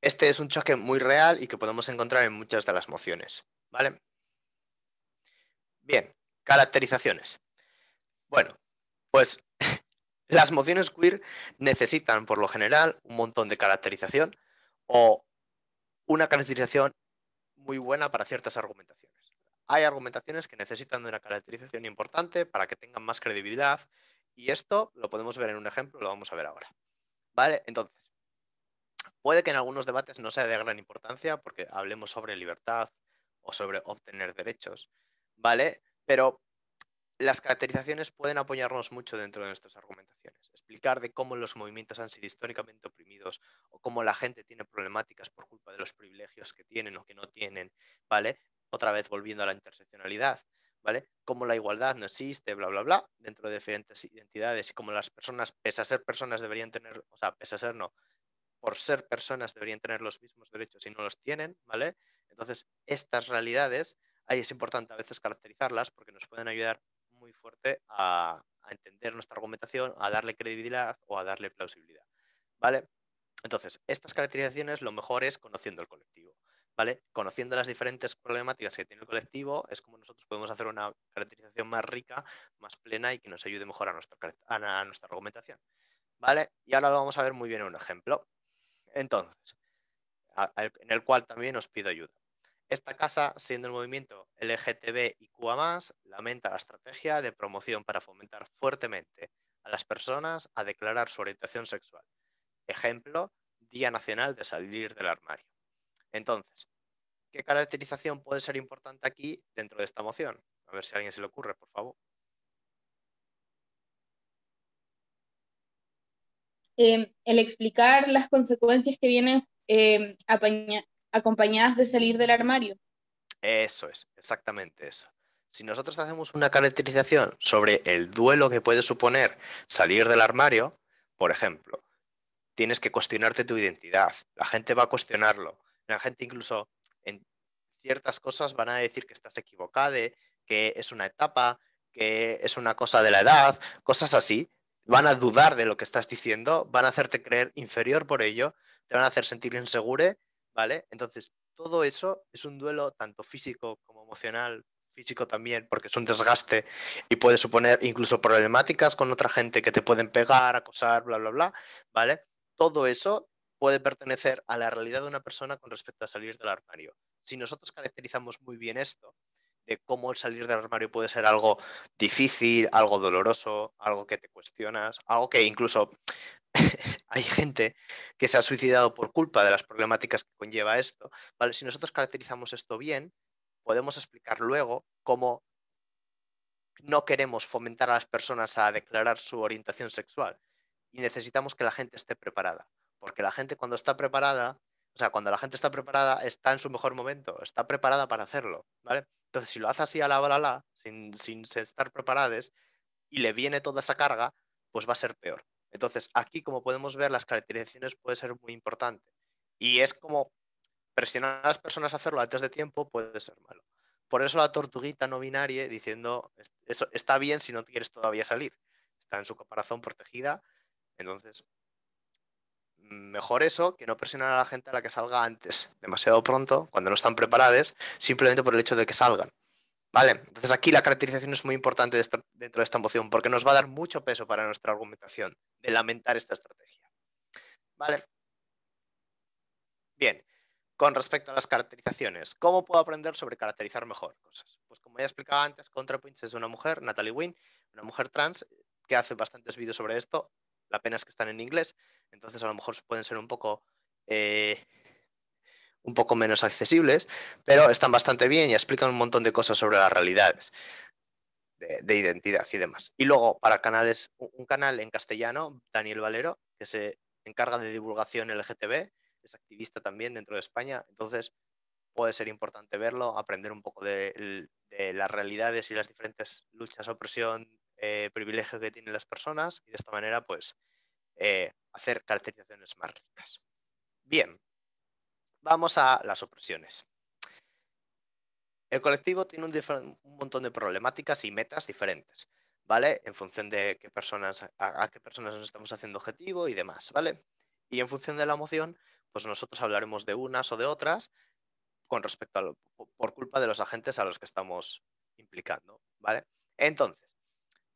este es un choque muy real y que podemos encontrar en muchas de las mociones, ¿vale? Bien, caracterizaciones. Bueno, pues <laughs> las mociones queer necesitan por lo general un montón de caracterización o una caracterización muy buena para ciertas argumentaciones. Hay argumentaciones que necesitan una caracterización importante para que tengan más credibilidad y esto lo podemos ver en un ejemplo, lo vamos a ver ahora. ¿Vale? Entonces, puede que en algunos debates no sea de gran importancia porque hablemos sobre libertad o sobre obtener derechos, ¿vale? Pero las caracterizaciones pueden apoyarnos mucho dentro de nuestras argumentaciones. Explicar de cómo los movimientos han sido históricamente oprimidos o cómo la gente tiene problemáticas por culpa de los privilegios que tienen o que no tienen, ¿vale? Otra vez volviendo a la interseccionalidad, ¿vale? Cómo la igualdad no existe, bla, bla, bla, dentro de diferentes identidades y cómo las personas, pese a ser personas, deberían tener, o sea, pese a ser no, por ser personas deberían tener los mismos derechos y no los tienen, ¿vale? Entonces, estas realidades, ahí es importante a veces caracterizarlas porque nos pueden ayudar fuerte a, entender nuestra argumentación, a darle credibilidad o a darle plausibilidad. ¿Vale? Entonces, estas caracterizaciones lo mejor es conociendo el colectivo. ¿Vale? Conociendo las diferentes problemáticas que tiene el colectivo, es como nosotros podemos hacer una caracterización más rica, más plena y que nos ayude mejor a, nuestro, a nuestra argumentación. ¿Vale? Y ahora lo vamos a ver muy bien en un ejemplo. Entonces, en el cual también os pido ayuda. Esta casa, siendo el movimiento LGTB y QA, lamenta la estrategia de promoción para fomentar fuertemente a las personas a declarar su orientación sexual. Ejemplo, Día Nacional de Salir del Armario. Entonces, ¿qué caracterización puede ser importante aquí dentro de esta moción? A ver si a alguien se le ocurre, por favor. Em, el explicar las consecuencias que vienen eh, acompañadas de salir del armario. Eso es, exactamente eso. Si nosotros hacemos una caracterización sobre el duelo que puede suponer salir del armario, por ejemplo, tienes que cuestionarte tu identidad, la gente va a cuestionarlo, la gente incluso en ciertas cosas van a decir que estás equivocada, que es una etapa, que es una cosa de la edad, cosas así, van a dudar de lo que estás diciendo, van a hacerte creer inferior por ello, te van a hacer sentir insegure ¿vale? Entonces, todo eso es un duelo tanto físico como emocional, físico también, porque es un desgaste y puede suponer incluso problemáticas con otra gente que te pueden pegar, acosar, bla, bla, bla, ¿vale? Todo eso puede pertenecer a la realidad de una persona con respecto a salir del armario. Si nosotros caracterizamos muy bien esto, de cómo el salir del armario puede ser algo difícil, algo doloroso, algo que te cuestionas, algo que incluso <laughs> hay gente que se ha suicidado por culpa de las problemáticas que conlleva esto. Si nosotros caracterizamos esto bien, podemos explicar luego cómo no queremos fomentar a las personas a declarar su orientación sexual y necesitamos que la gente esté preparada, porque la gente cuando está preparada, o sea, cuando la gente está preparada está en su mejor momento, está preparada para hacerlo, Entonces, si lo hace así a la balala, sin, sin estar preparadas y le viene toda esa carga, pues va a ser peor. Entonces, aquí, como podemos ver, las caracterizaciones puede ser muy importante. Y es como presionar a las personas a hacerlo antes de tiempo puede ser malo. Por eso la tortuguita no binaria diciendo, eso está bien si no quieres todavía salir. Está en su caparazón protegida. Entonces, mejor eso que no presionar a la gente a la que salga antes, demasiado pronto, cuando no están preparadas, simplemente por el hecho de que salgan. Vale, entonces aquí la caracterización es muy importante dentro de esta emoción, porque nos va a dar mucho peso para nuestra argumentación de lamentar esta estrategia. Vale. Bien, con respecto a las caracterizaciones, ¿cómo puedo aprender sobre caracterizar mejor cosas? Pues como ya explicaba antes, ContraPoints es una mujer, Natalie Wynn, una mujer trans, que hace bastantes vídeos sobre esto. La pena es que están en inglés, entonces a lo mejor pueden ser un poco eh, un poco menos accesibles, pero están bastante bien y explican un montón de cosas sobre las realidades de, identidad y demás. Y luego, para canales, un canal en castellano, Daniel Valero, que se encarga de divulgación LGTB, es activista también dentro de España, entonces puede ser importante verlo, aprender un poco de, las realidades y las diferentes luchas, opresión, eh, privilegio que tienen las personas y de esta manera, pues, eh, hacer caracterizaciones más ricas. Bien, Vamos a las opresiones. El colectivo tiene un, montón de problemáticas y metas diferentes, ¿vale? En función de qué personas, a, qué personas nos estamos haciendo objetivo y demás, ¿vale? Y en función de la moción, pues nosotros hablaremos de unas o de otras con respecto por culpa de los agentes a los que estamos implicando, ¿vale? Entonces,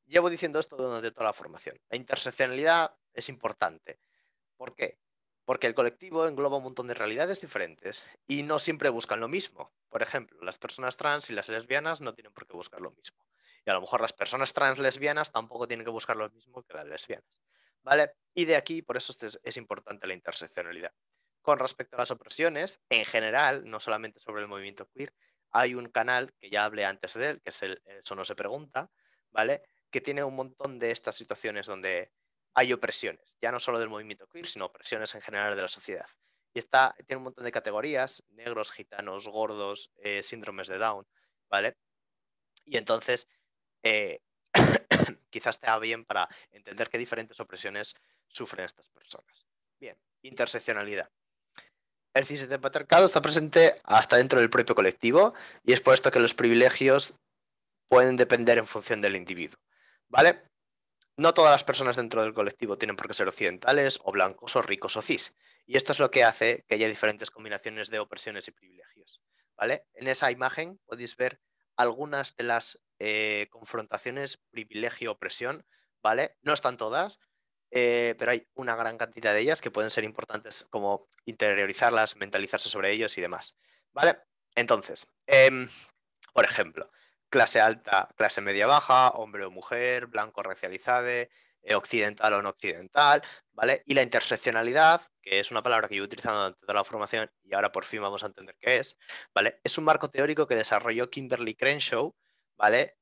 llevo diciendo esto de toda la formación. La interseccionalidad es importante. ¿Por qué? porque el colectivo engloba un montón de realidades diferentes y no siempre buscan lo mismo. Por ejemplo, las personas trans y las lesbianas no tienen por qué buscar lo mismo. Y a lo mejor las personas trans lesbianas tampoco tienen que buscar lo mismo que las lesbianas. ¿Vale? Y de aquí, por eso es, importante la interseccionalidad. Con respecto a las opresiones, en general, no solamente sobre el movimiento queer, hay un canal que ya hablé antes de él, que es el eh, Eso no se pregunta, ¿vale? Que tiene un montón de estas situaciones donde hay opresiones, ya no solo del movimiento queer, sino opresiones en general de la sociedad. Y está, tiene un montón de categorías, negros, gitanos, gordos, eh, síndromes de Down, ¿vale? Y entonces, eh, <coughs> quizás te bien para entender qué diferentes opresiones sufren estas personas. Bien, interseccionalidad. El cis patriarcado está presente hasta dentro del propio colectivo y es por esto que los privilegios pueden depender en función del individuo. ¿Vale? No todas las personas dentro del colectivo tienen por qué ser occidentales o blancos o ricos o cis. Y esto es lo que hace que haya diferentes combinaciones de opresiones y privilegios. ¿vale? En esa imagen podéis ver algunas de las eh, confrontaciones privilegio-opresión. ¿vale? No están todas, eh, pero hay una gran cantidad de ellas que pueden ser importantes como interiorizarlas, mentalizarse sobre ellos y demás. ¿Vale? Entonces, em, por ejemplo, clase alta, clase media baja, hombre o mujer, blanco racializado, eh, occidental o no occidental, ¿vale? Y la interseccionalidad, que es una palabra que yo he utilizado durante toda la formación y ahora por fin vamos a entender qué es, ¿vale? Es un marco teórico que desarrolló Kimberly Crenshaw, ¿vale?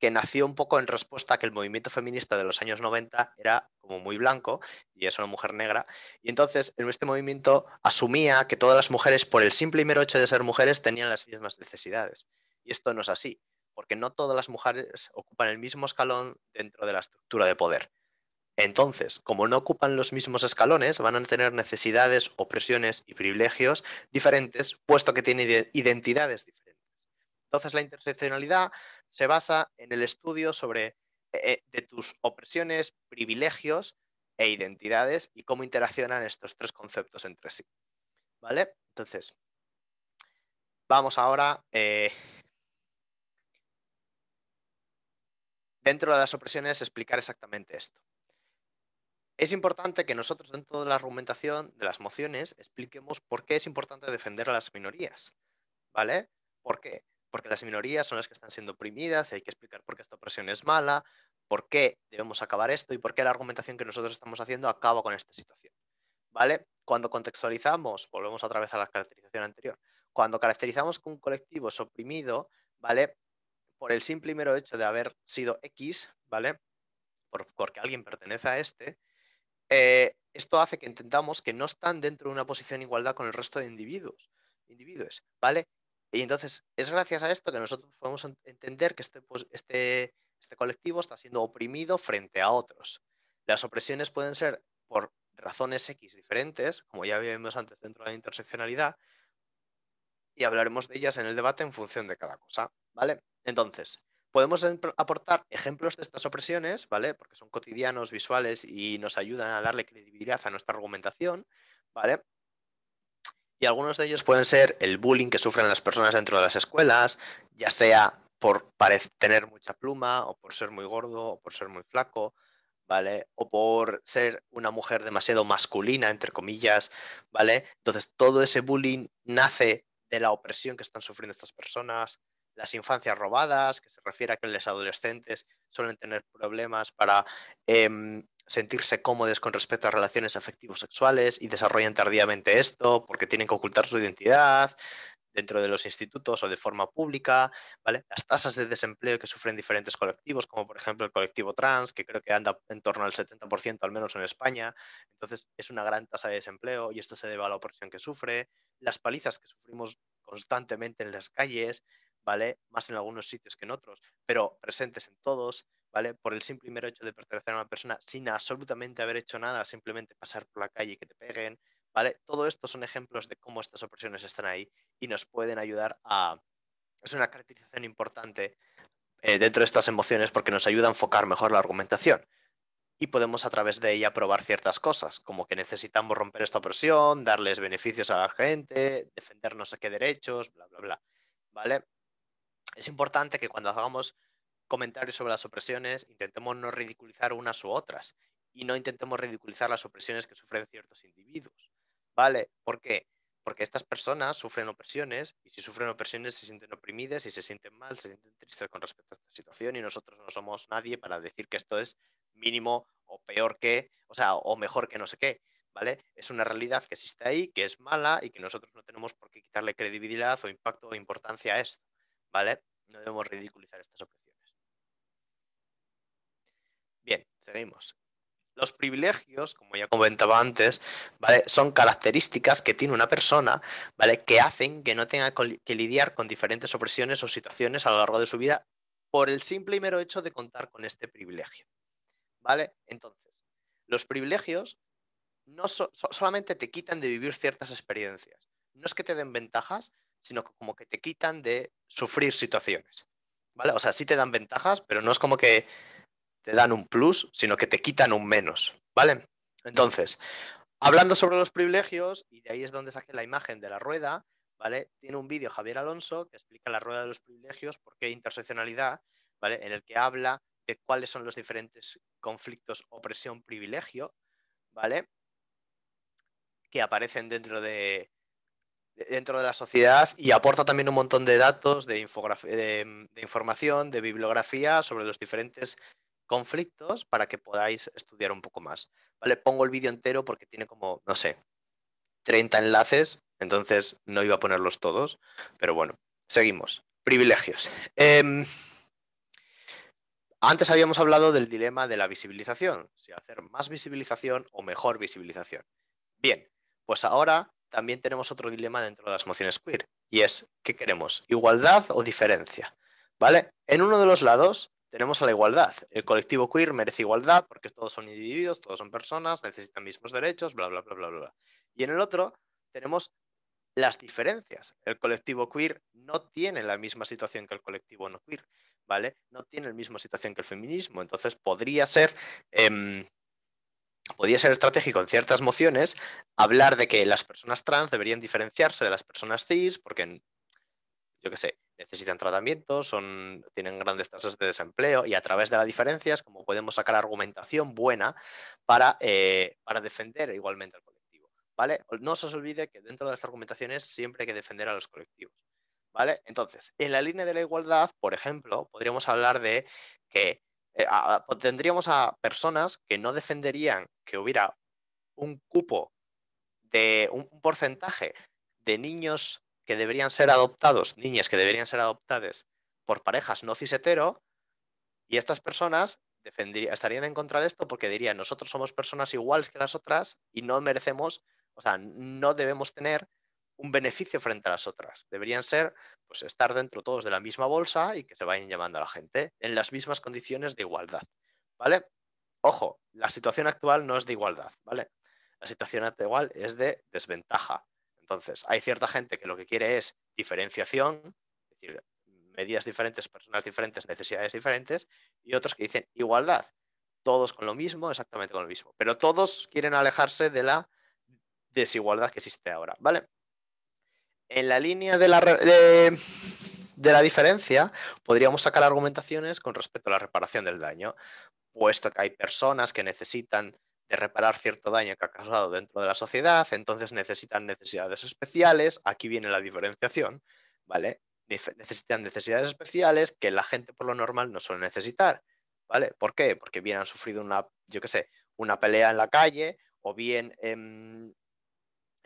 que nació un poco en respuesta a que el movimiento feminista de los años 90 era como muy blanco y es una mujer negra. Y entonces en este movimiento asumía que todas las mujeres, por el simple y mero hecho de ser mujeres, tenían las mismas necesidades. Y esto no es así porque no todas las mujeres ocupan el mismo escalón dentro de la estructura de poder. Entonces, como no ocupan los mismos escalones, van a tener necesidades, opresiones y privilegios diferentes, puesto que tienen identidades diferentes. Entonces, la interseccionalidad se basa en el estudio sobre eh, de tus opresiones, privilegios e identidades y cómo interaccionan estos tres conceptos entre sí. ¿Vale? Entonces, vamos ahora eh, dentro de las opresiones explicar exactamente esto. Es importante que nosotros dentro de la argumentación de las mociones expliquemos por qué es importante defender a las minorías, ¿vale? ¿Por qué? Porque las minorías son las que están siendo oprimidas hay que explicar por qué esta opresión es mala, por qué debemos acabar esto y por qué la argumentación que nosotros estamos haciendo acaba con esta situación, ¿vale? Cuando contextualizamos, volvemos otra vez a la caracterización anterior, cuando caracterizamos que un colectivo es oprimido, ¿vale? por el simple y mero hecho de haber sido X, ¿vale? porque alguien pertenece a este, eh, esto hace que entendamos que no están dentro de una posición de igualdad con el resto de individuos, individuos, ¿vale? Y entonces es gracias a esto que nosotros podemos entender que este, pues, este, este colectivo está siendo oprimido frente a otros. Las opresiones pueden ser por razones X diferentes, como ya vimos antes dentro de la interseccionalidad, y hablaremos de ellas en el debate en función de cada cosa, ¿vale? Entonces, podemos em, aportar ejemplos de estas opresiones, ¿vale? Porque son cotidianos, visuales y nos ayudan a darle credibilidad a nuestra argumentación, ¿vale? Y algunos de ellos pueden ser el bullying que sufren las personas dentro de las escuelas, ya sea por tener mucha pluma o por ser muy gordo o por ser muy flaco, ¿vale? O por ser una mujer demasiado masculina, entre comillas, ¿vale? Entonces todo ese bullying nace de la opresión que están sufriendo estas personas, las infancias robadas, que se refiere a que los adolescentes suelen tener problemas para em, sentirse cómodos con respecto a relaciones afectivos sexuales y desarrollan tardíamente esto porque tienen que ocultar su identidad dentro de los institutos o de forma pública, ¿vale? Las tasas de desempleo que sufren diferentes colectivos, como por ejemplo el colectivo trans, que creo que anda en torno al 70% al menos en España, entonces es una gran tasa de desempleo y esto se debe a la opresión que sufre, las palizas que sufrimos constantemente en las calles, ¿vale? Más en algunos sitios que en otros, pero presentes en todos, ¿vale? Por el simple y mero hecho de pertenecer a una persona sin absolutamente haber hecho nada, simplemente pasar por la calle y que te peguen, ¿vale? Todo esto son ejemplos de cómo estas opresiones están ahí y nos pueden ayudar a... Es una caracterización importante eh, dentro de estas emociones porque nos ayuda a enfocar mejor la argumentación y podemos a través de ella probar ciertas cosas, como que necesitamos romper esta opresión, darles beneficios a la gente, defendernos a qué derechos, bla, bla, bla. ¿Vale? es importante que cuando hagamos comentarios sobre las opresiones intentemos no ridiculizar unas u otras y no intentemos ridiculizar las opresiones que sufren ciertos individuos. ¿Vale? ¿Por qué? Porque estas personas sufren opresiones y si sufren opresiones se sienten oprimidas y se sienten mal, se sienten tristes con respecto a esta situación y nosotros no somos nadie para decir que esto es mínimo o peor que, o sea, o mejor que no sé qué. ¿Vale? Es una realidad que existe ahí, que es mala y que nosotros no tenemos por qué quitarle credibilidad o impacto o importancia a esto. ¿vale? No debemos ridiculizar estas opresiones Bien, seguimos. Los privilegios, como ya comentaba antes, ¿vale? son características que tiene una persona que hacen que no tenga que lidiar con diferentes opresiones o situaciones a lo largo de su vida por el simple y mero hecho de contar con este privilegio. ¿Vale? Entonces, los privilegios no solamente te quitan de vivir ciertas experiencias. No es que te den ventajas, sino como que te quitan de sufrir situaciones. ¿Vale? O sea, sí te dan ventajas, pero no es como que te dan un plus, sino que te quitan un menos. ¿Vale? Entonces, hablando sobre los privilegios, y de ahí es donde saqué la imagen de la rueda, ¿vale? Tiene un vídeo Javier Alonso que explica la rueda de los privilegios, por qué interseccionalidad, ¿vale? En el que habla de cuáles son los diferentes conflictos opresión-privilegio, ¿vale? Que aparecen dentro de, dentro de la sociedad y aporta también un montón de datos, de, información, de bibliografía sobre los diferentes conflictos para que podáis estudiar un poco más. ¿Vale? Pongo el vídeo entero porque tiene como, no sé, 30 enlaces, entonces no iba a ponerlos todos, pero bueno, seguimos. Privilegios. Em, antes habíamos hablado del dilema de la visibilización, si hacer más visibilización o mejor visibilización. Bien, pues ahora también tenemos otro dilema dentro de las mociones queer, y es, ¿qué queremos? ¿Igualdad o diferencia? ¿Vale? En uno de los lados tenemos a la igualdad. El colectivo queer merece igualdad porque todos son individuos, todos son personas, necesitan mismos derechos, bla, bla, bla, bla, bla. Y en el otro tenemos las diferencias. El colectivo queer no tiene la misma situación que el colectivo no queer, ¿vale? No tiene la misma situación que el feminismo. Entonces podría ser... Em, podía ser estratégico en ciertas mociones hablar de que las personas trans deberían diferenciarse de las personas cis porque, yo qué sé, necesitan tratamiento, son, tienen grandes tasas de desempleo y a través de las diferencias como podemos sacar argumentación buena para, eh, para defender igualmente al colectivo. ¿vale? No se os olvide que dentro de las argumentaciones siempre hay que defender a los colectivos. ¿vale? Entonces, en la línea de la igualdad, por ejemplo, podríamos hablar de que eh, pues tendríamos a personas que no defenderían que hubiera un cupo de un, porcentaje de niños que deberían ser adoptados, niñas que deberían ser adoptadas por parejas no cisetero, y estas personas estarían en contra de esto porque dirían, nosotros somos personas iguales que las otras y no merecemos, o sea, no debemos tener un beneficio frente a las otras. Deberían ser, pues, estar dentro todos de la misma bolsa y que se vayan llamando a la gente en las mismas condiciones de igualdad, ¿vale? Ojo, la situación actual no es de igualdad, ¿vale? La situación actual es de desventaja. Entonces, hay cierta gente que lo que quiere es diferenciación, es decir, medidas diferentes, personas diferentes, necesidades diferentes, y otros que dicen igualdad, todos con lo mismo, exactamente con lo mismo, pero todos quieren alejarse de la desigualdad que existe ahora, ¿vale? En la línea de la, la diferencia, podríamos sacar argumentaciones con respecto a la reparación del daño, puesto que hay personas que necesitan de reparar cierto daño que ha causado dentro de la sociedad, entonces necesitan necesidades especiales, aquí viene la diferenciación, ¿vale? Necesitan necesidades especiales que la gente por lo normal no suele necesitar, ¿vale? ¿Por qué? Porque bien han sufrido una, yo qué sé, una pelea en la calle o bien em,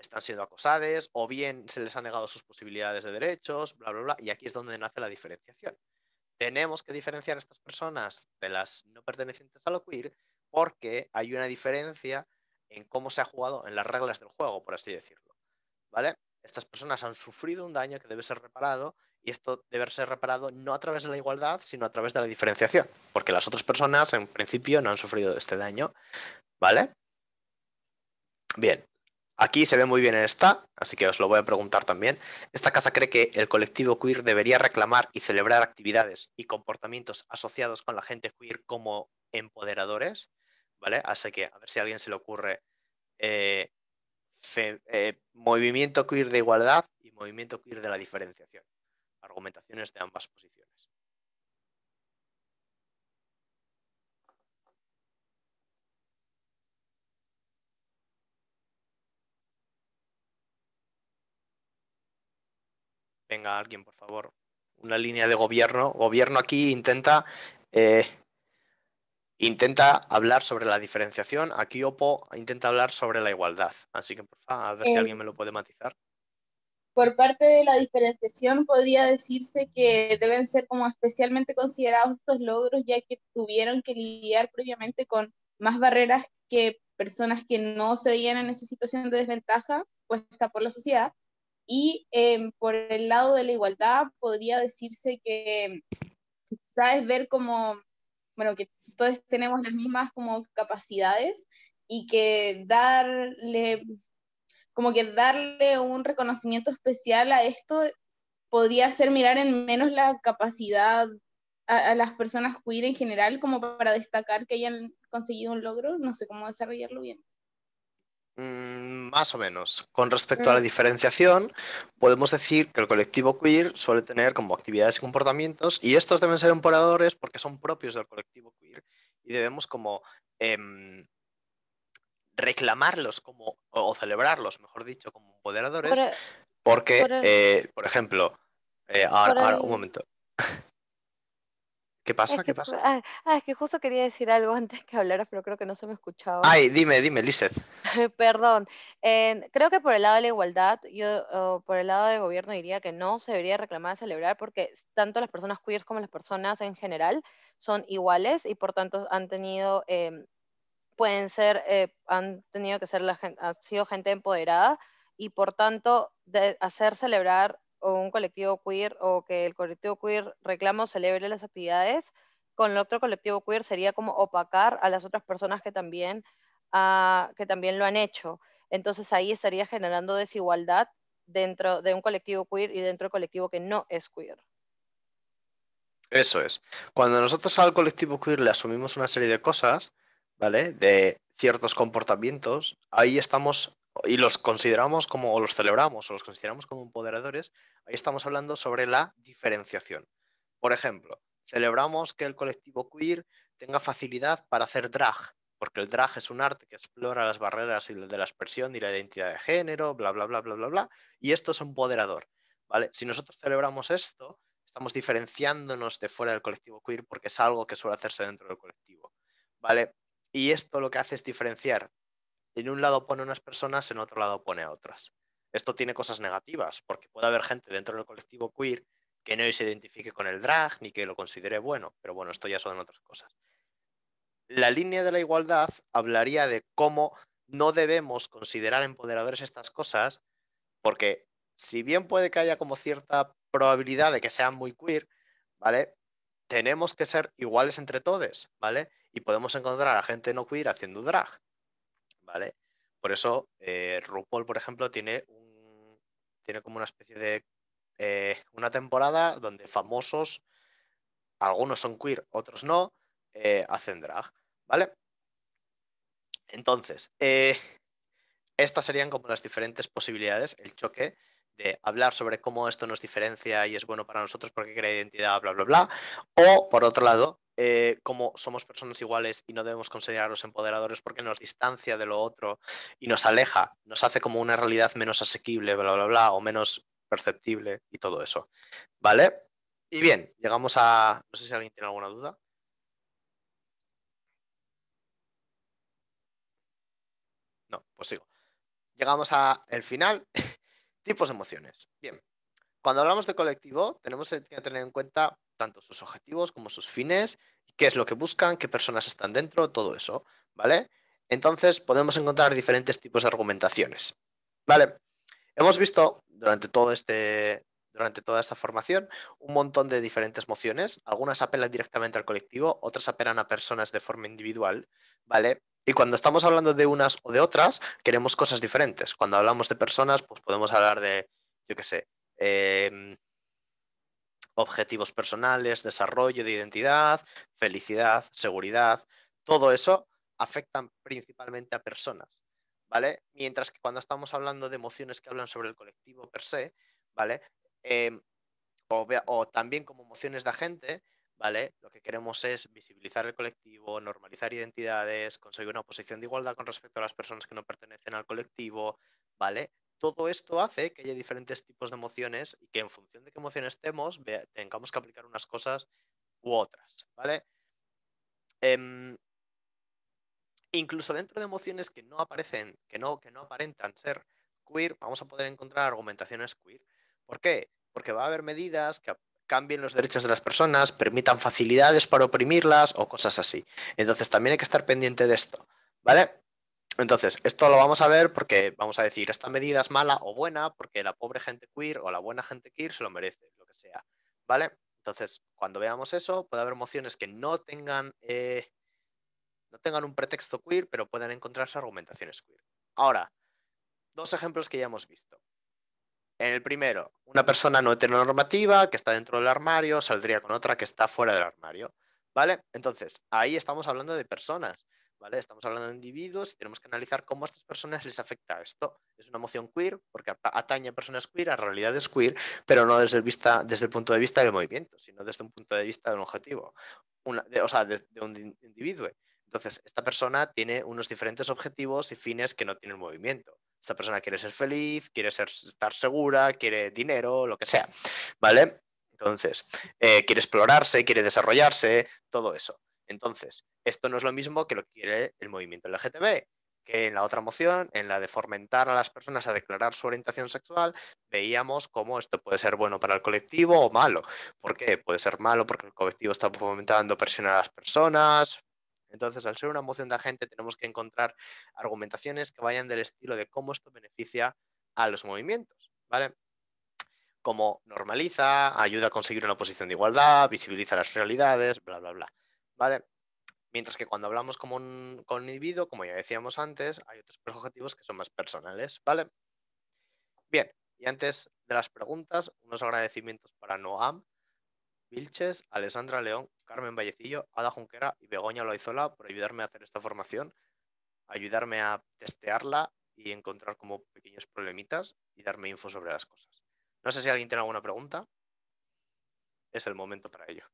están siendo acosadas o bien se les ha negado sus posibilidades de derechos, bla, bla, bla. Y aquí es donde nace la diferenciación. Tenemos que diferenciar a estas personas de las no pertenecientes a lo queer porque hay una diferencia en cómo se ha jugado, en las reglas del juego, por así decirlo. ¿Vale? Estas personas han sufrido un daño que debe ser reparado y esto debe ser reparado no a través de la igualdad, sino a través de la diferenciación, porque las otras personas en principio no han sufrido este daño. ¿Vale? Bien, Aquí se ve muy bien en esta, así que os lo voy a preguntar también. Esta casa cree que el colectivo queer debería reclamar y celebrar actividades y comportamientos asociados con la gente queer como empoderadores, ¿vale? Así que a ver si a alguien se le ocurre eh, eh, movimiento queer de igualdad y movimiento queer de la diferenciación. Argumentaciones de ambas posiciones. venga alguien, por favor, una línea de gobierno. Gobierno aquí intenta, eh, intenta hablar sobre la diferenciación. Aquí OPO intenta hablar sobre la igualdad. Así que, por favor, a ver si eh, alguien me lo puede matizar. Por parte de la diferenciación, podría decirse que deben ser como especialmente considerados estos logros, ya que tuvieron que lidiar previamente con más barreras que personas que no se veían en esa situación de desventaja puesta por la sociedad y em, por el lado de la igualdad, podría decirse que sabes ver como, bueno, que todos tenemos las mismas como capacidades y que darle, como que darle un reconocimiento especial a esto podría hacer mirar en menos la capacidad a, las personas queer en general, como para destacar que hayan conseguido un logro, no sé cómo desarrollarlo bien. Mm, más o menos. Con respecto a la mm. diferenciación, podemos decir que el colectivo queer suele tener como actividades y comportamientos, y estos deben ser empoderadores porque son propios del colectivo queer y debemos como em, reclamarlos como, o celebrarlos, mejor dicho, como empoderadores, e, porque, por, e eh, ejemplo, eh, ahora, un momento. ¿Qué pasa? que, ¿Qué pasa? Ah, ah, es que justo quería decir algo antes que hablaras, pero creo que no se me escuchaba. Ay, dime, dime, Lizeth. <laughs> Perdón. creo que por el lado de la igualdad, yo por el lado del gobierno diría que no se debería reclamar, celebrar, porque tanto las personas queer como las personas en general son iguales y por tanto han tenido, em, pueden ser, eh, han tenido que ser, la, han sido gente empoderada y por tanto de hacer celebrar o un colectivo queer o que el colectivo queer reclama o celebre las actividades, con el otro colectivo queer sería como opacar a las otras personas que también, ah, que también lo han hecho. Entonces ahí estaría generando desigualdad dentro de un colectivo queer y dentro del colectivo que no es queer. Eso es. Cuando nosotros al colectivo queer le asumimos una serie de cosas, ¿vale? De ciertos comportamientos, ahí estamos y los consideramos como, o los celebramos, o los consideramos como empoderadores, ahí estamos hablando sobre la diferenciación. Por ejemplo, celebramos que el colectivo queer tenga facilidad para hacer drag, porque el drag es un arte que explora las barreras de la expresión y la identidad de género, bla, bla, bla, bla, bla, bla, y esto es empoderador. ¿vale? Si nosotros celebramos esto, estamos diferenciándonos de fuera del colectivo queer porque es algo que suele hacerse dentro del colectivo. ¿vale? Y esto lo que hace es diferenciar en un lado pone unas personas, en otro lado pone a otras. Esto tiene cosas negativas, porque puede haber gente dentro del colectivo queer que no se identifique con el drag ni que lo considere bueno, pero bueno, esto ya son otras cosas. La línea de la igualdad hablaría de cómo no debemos considerar empoderadores estas cosas, porque si bien puede que haya como cierta probabilidad de que sean muy queer, ¿vale? Tenemos que ser iguales entre todos, ¿vale? Y podemos encontrar a gente no queer haciendo drag. ¿vale? Por eso eh, RuPaul, por ejemplo, tiene, un, tiene como una especie de... Eh, una temporada donde famosos, algunos son queer, otros no, eh, hacen drag, ¿vale? Entonces, estas serían como las diferentes posibilidades, el choque de hablar sobre cómo esto nos diferencia y es bueno para nosotros porque crea identidad, bla, bla, bla. O, por otro lado, eh, como somos personas iguales y no debemos los empoderadores porque nos distancia de lo otro y nos aleja, nos hace como una realidad menos asequible, bla, bla, bla, o menos perceptible y todo eso. ¿Vale? Y bien, llegamos a... No sé si alguien tiene alguna duda. No, pues sigo. Llegamos al final. <laughs> Tipos de emociones. Bien. Cuando hablamos de colectivo, tenemos que tener en cuenta tanto sus objetivos como sus fines, qué es lo que buscan, qué personas están dentro, todo eso, ¿vale? Entonces podemos encontrar diferentes tipos de argumentaciones. Vale, hemos visto durante, todo este, durante toda esta formación un montón de diferentes mociones. Algunas apelan directamente al colectivo, otras apelan a personas de forma individual, ¿vale? Y cuando estamos hablando de unas o de otras, queremos cosas diferentes. Cuando hablamos de personas, pues podemos hablar de, yo qué sé, em, objetivos personales, desarrollo de identidad, felicidad, seguridad, todo eso afectan principalmente a personas, ¿vale? Mientras que cuando estamos hablando de emociones que hablan sobre el colectivo per se, ¿vale? Em, o, o, también como emociones de agente, ¿vale? Lo que queremos es visibilizar el colectivo, normalizar identidades, conseguir una posición de igualdad con respecto a las personas que no pertenecen al colectivo, ¿vale? todo esto hace que haya diferentes tipos de emociones y que en función de qué emoción estemos, tengamos que aplicar unas cosas u otras, ¿vale? Em, incluso dentro de emociones que no aparecen, que no, que no aparentan ser queer, vamos a poder encontrar argumentaciones queer. ¿Por qué? Porque va a haber medidas que cambien los derechos de las personas, permitan facilidades para oprimirlas o cosas así. Entonces también hay que estar pendiente de esto, ¿vale? Entonces, esto lo vamos a ver porque vamos a decir, esta medida es mala o buena porque la pobre gente queer o la buena gente queer se lo merece, lo que sea. ¿Vale? Entonces, cuando veamos eso, puede haber mociones que no tengan, eh, no tengan un pretexto queer, pero puedan encontrarse argumentaciones queer. Ahora, dos ejemplos que ya hemos visto. En el primero, una persona no heteronormativa que está dentro del armario saldría con otra que está fuera del armario. ¿Vale? Entonces, ahí estamos hablando de personas Estamos hablando de individuos y tenemos que analizar cómo a estas personas les afecta esto. Es una emoción queer porque atañe a personas queer, a realidades queer, pero no desde el, punto de vista del movimiento, sino desde un punto de vista de un objetivo, o sea, de, un individuo. Entonces, esta persona tiene unos diferentes objetivos y fines que no tiene el movimiento. Esta persona quiere ser feliz, quiere estar segura, quiere dinero, lo que sea, ¿vale? Entonces, eh, quiere explorarse, quiere desarrollarse, todo eso. Entonces, esto no es lo mismo que lo quiere el movimiento LGTB, que en la otra moción, en la de fomentar a las personas a declarar su orientación sexual, veíamos cómo esto puede ser bueno para el colectivo o malo. ¿Por qué? Puede ser malo porque el colectivo está fomentando presión a las personas. Entonces, al ser una moción de agente, tenemos que encontrar argumentaciones que vayan del estilo de cómo esto beneficia a los movimientos, ¿vale? Como normaliza, ayuda a conseguir una posición de igualdad, visibiliza las realidades, bla, bla, bla. ¿vale? Mientras que cuando hablamos como un, con un individuo, como ya decíamos antes, hay otros objetivos que son más personales, ¿vale? Bien, y antes de las preguntas, unos agradecimientos para Noam, Vilches, Alessandra León, Carmen Vallecillo, Ada Junquera y Begoña Loizola por ayudarme a hacer esta formación, ayudarme a testearla y encontrar como pequeños problemitas y darme info sobre las cosas. No sé si alguien tiene alguna pregunta. Es el momento para ello.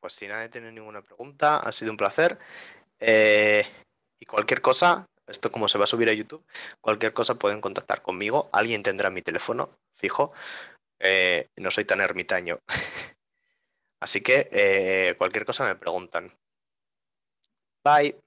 pues si nadie tiene ninguna pregunta, ha sido un placer. Eh, y cualquier cosa, esto como se va a subir a YouTube, cualquier cosa pueden contactar conmigo. Alguien tendrá mi teléfono, fijo. Eh, no soy tan ermitaño. <laughs> Así que eh, cualquier cosa me preguntan. Bye.